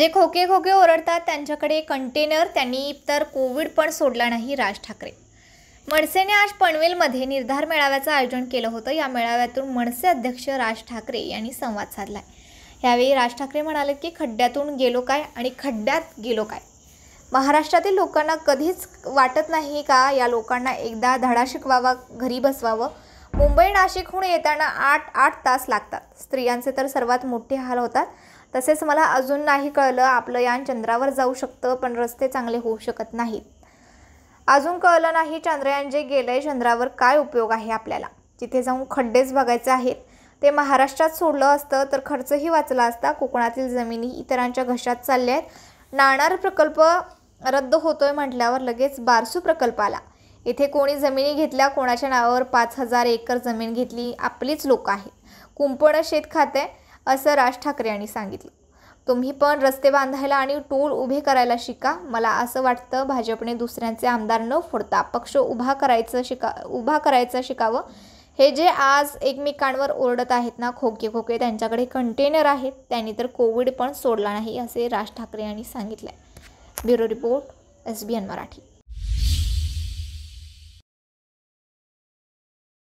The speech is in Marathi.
जे खोके खोके ओरडतात त्यांच्याकडे कंटेनर त्यांनी तर कोविड पण सोडला नाही राज ठाकरे मनसेने आज पनवेलमध्ये निर्धार मेळाव्याचं आयोजन केलं होतं या मेळाव्यातून मनसे अध्यक्ष राज ठाकरे यांनी संवाद साधला आहे यावेळी राज ठाकरे म्हणाले की खड्ड्यातून गेलो काय आणि खड्ड्यात गेलो काय महाराष्ट्रातील लोकांना कधीच वाटत नाही का या लोकांना एकदा धडा शिकवावा घरी बसवावं मुंबई नाशिकहून येताना आठ आठ तास लागतात स्त्रियांचे तर सर्वात मोठे हाल होतात तसेच मला अजून नाही कळलं आपलं यान चंद्रावर जाऊ शकतं पण रस्ते चांगले होऊ शकत नाहीत अजून कळलं नाही चंद्रयान जे गेलं आहे चंद्रावर काय उपयोग आहे आपल्याला तिथे जाऊन खड्डेच बघायचे आहेत ते महाराष्ट्रात सोडलं असतं तर खर्चही वाचला असता कोकणातील जमिनी इतरांच्या घशात चालल्या आहेत नाणार प्रकल्प रद्द होतोय म्हटल्यावर लगेच बारसू प्रकल्प आला इथे कोणी जमिनी घेतल्या कोणाच्या नावावर पाच हजार एकर जमीन घेतली आपलीच लोक आहेत कुंपण शेत खाते असं राज ठाकरे यांनी सांगितलं तुम्ही पण रस्ते बांधायला आणि टोल उभे करायला शिका मला असं वाटतं भाजपने दुसऱ्यांचे आमदार न फोडता पक्ष उभा करायचं शिका उभा करायचं शिकावं हे जे आज एकमेकांवर ओरडत आहेत ना खोके खोके त्यांच्याकडे कंटेनर आहेत त्यांनी तर कोविड पण सोडला नाही असे राज ठाकरे यांनी सांगितलं आहे bureau report S B N Marathi